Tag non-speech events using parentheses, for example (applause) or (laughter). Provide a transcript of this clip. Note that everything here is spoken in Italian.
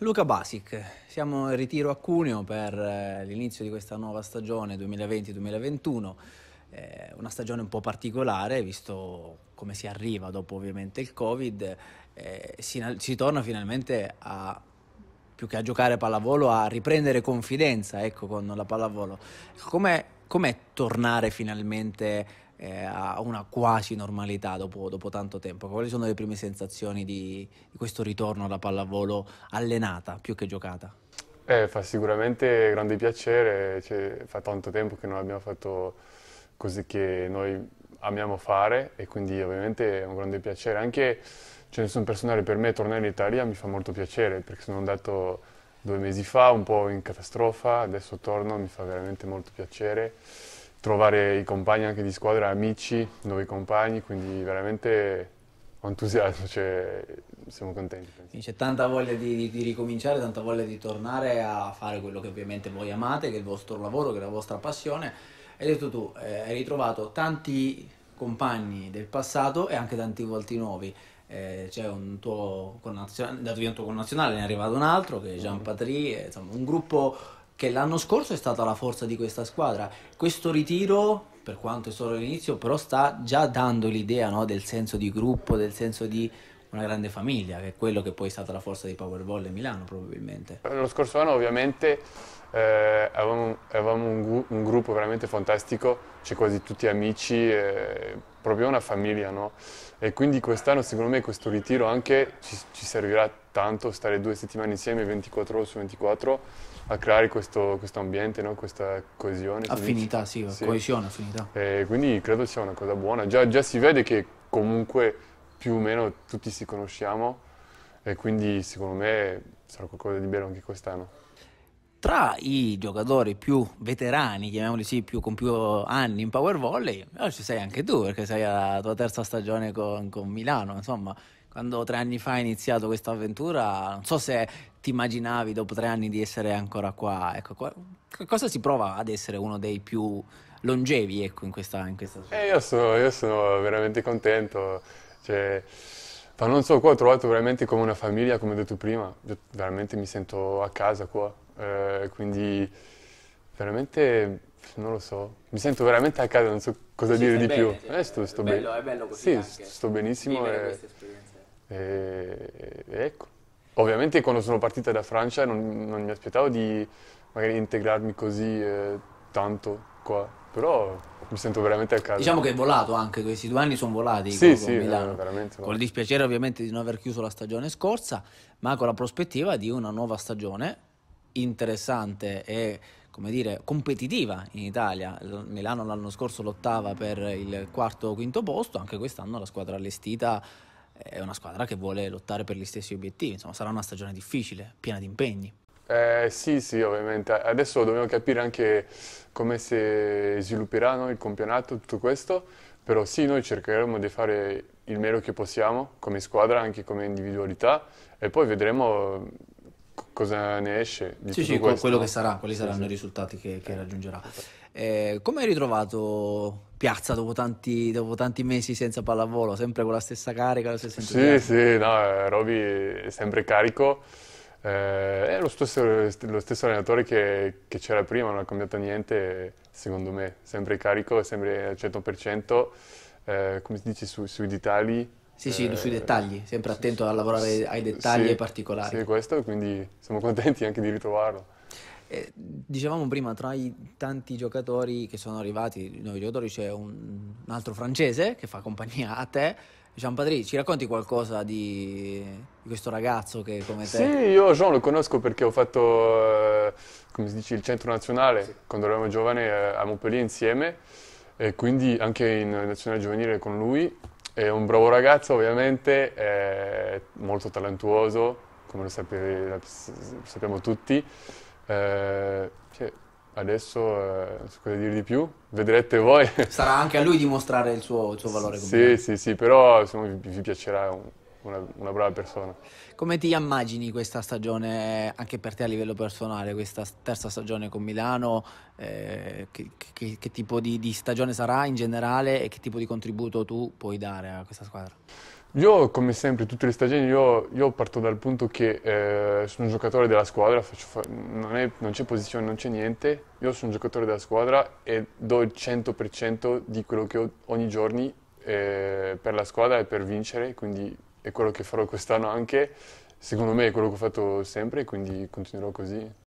Luca Basic, siamo in ritiro a Cuneo per eh, l'inizio di questa nuova stagione 2020-2021, eh, una stagione un po' particolare visto come si arriva dopo ovviamente il Covid, eh, si, si torna finalmente a più che a giocare pallavolo, a riprendere confidenza ecco, con la pallavolo. Com'è, com'è tornare finalmente a eh, a una quasi normalità dopo, dopo, tanto tempo? Quali sono le prime sensazioni di, di questo ritorno alla pallavolo allenata più che giocata? Eh, fa sicuramente grande piacere, cioè, fa tanto tempo che non abbiamo fatto cose che noi amiamo fare e quindi ovviamente è un grande piacere. Anche cioè, nel suo personale per me tornare in Italia mi fa molto piacere perché sono andato due mesi fa un po' in catastrofa, adesso torno, mi fa veramente molto piacere trovare i compagni anche di squadra, amici, nuovi compagni, quindi veramente ho entusiasmo, (laughs) cioè, siamo contenti. C'è tanta voglia di, di, ricominciare, tanta voglia di tornare a fare quello che ovviamente voi amate, che è il vostro lavoro, che è la vostra passione. Hai detto tu, eh, hai ritrovato tanti compagni del passato e anche tanti volti nuovi. Eh, c'è un tuo connazionale, dato che è un tuo connazionale, ne è arrivato un altro che è Jean Patry, eh, insomma un gruppo che l'anno scorso è stata la forza di questa squadra. Questo ritiro, per quanto è solo l'inizio, però sta già dando l'idea no? del senso di gruppo, del senso di una grande famiglia, che è quello che poi è stata la forza di Powerball in Milano probabilmente. Lo scorso anno ovviamente eh, avevamo, avevamo un, un, gruppo veramente fantastico, c'è quasi tutti amici, eh, proprio una famiglia, no? E quindi quest'anno secondo me questo ritiro anche ci, ci, servirà tanto, stare due settimane insieme 24 ore su 24 a creare questo, questo ambiente, no? questa coesione. Affinità, sì, sì, coesione, affinità. E quindi credo sia una cosa buona, già, già si vede che comunque più o meno tutti si conosciamo e quindi secondo me sarà qualcosa di bello anche quest'anno. Tra i giocatori più veterani, chiamiamoli sì, più, con più anni in Power Volley, oh, ci sei anche tu perché sei alla tua terza stagione con, con Milano, insomma, quando tre anni fa hai iniziato questa avventura, non so se ti immaginavi dopo tre anni di essere ancora qua. Ecco, qua, cosa si prova ad essere uno dei più longevi ecco, in questa, in questa... Eh, io, sono, io sono veramente contento. Cioè, ma non so, qua ho trovato veramente come una famiglia, come ho detto prima, Io veramente mi sento a casa qua, eh, quindi veramente, non lo so, mi sento veramente a casa, non so cosa Ci dire di bene, più. Cioè, eh, sto, sto bello, be- è bello così Sì, anche. sto benissimo. E, e, e, ecco. Ovviamente quando sono partita da Francia non, non mi aspettavo di magari integrarmi così eh, tanto qua però mi sento veramente a casa. Diciamo che è volato anche, questi due anni sono volati sì, con, sì, Milano. veramente. Con il dispiacere ovviamente di non aver chiuso la stagione scorsa, ma con la prospettiva di una nuova stagione interessante e come dire, competitiva in Italia. Milano l'anno scorso lottava per il quarto o quinto posto, anche quest'anno la squadra allestita è una squadra che vuole lottare per gli stessi obiettivi, insomma sarà una stagione difficile, piena di impegni. Eh, sì, sì, ovviamente. Adesso dobbiamo capire anche come si svilupperà no, il campionato, tutto questo, però sì, noi cercheremo di fare il meglio che possiamo, come squadra, anche come individualità, e poi vedremo cosa ne esce. Di sì, sì, questo. quello che sarà, quali saranno sì, i risultati che, che raggiungerà. Eh, come hai ritrovato Piazza dopo tanti, dopo tanti, mesi senza pallavolo? Sempre con la stessa carica? La stessa sì, sì, no, eh, Roby è sempre carico eh, è lo stesso, lo stesso allenatore che, c'era prima, non ha cambiato niente, secondo me, sempre carico, sempre al 100%, eh, come si dice, su, sui dettagli. Sì, sì, eh, sui dettagli, sempre attento su, a lavorare ai dettagli sì, e ai particolari. Sì, questo, quindi siamo contenti anche di ritrovarlo. Eh, dicevamo prima, tra i tanti giocatori che sono arrivati, i nuovi giocatori, c'è un, un, altro francese che fa compagnia a te, Gianpadri, ci racconti qualcosa di, di questo ragazzo che come te? Sì, io Jean lo conosco perché ho fatto, eh, come si dice, il centro nazionale sì. quando eravamo giovani eh, a Montpellier insieme e quindi anche in nazionale giovanile con lui. È un bravo ragazzo ovviamente, eh, molto talentuoso, come lo, sapevi, lo sappiamo tutti. Cioè, adesso eh, so cosa dire di più, vedrete voi. (laughs) Sarà anche a lui dimostrare il suo, il suo valore. Sì, sì, sì, però vi, vi, piacerà un, una, una, brava persona. Come ti immagini questa stagione, anche per te a livello personale, questa terza stagione con Milano? Eh, che, che, che, tipo di, di stagione sarà in generale e che tipo di contributo tu puoi dare a questa squadra? Io, come sempre, tutte le stagioni, io, io parto dal punto che eh, sono un giocatore della squadra, fa... non, c'è posizione, non c'è niente, io sono un giocatore della squadra e do il 100% di quello che ho ogni giorno eh, per la squadra e per vincere, quindi è quello che farò quest'anno anche, secondo me è quello che ho fatto sempre, quindi continuerò così.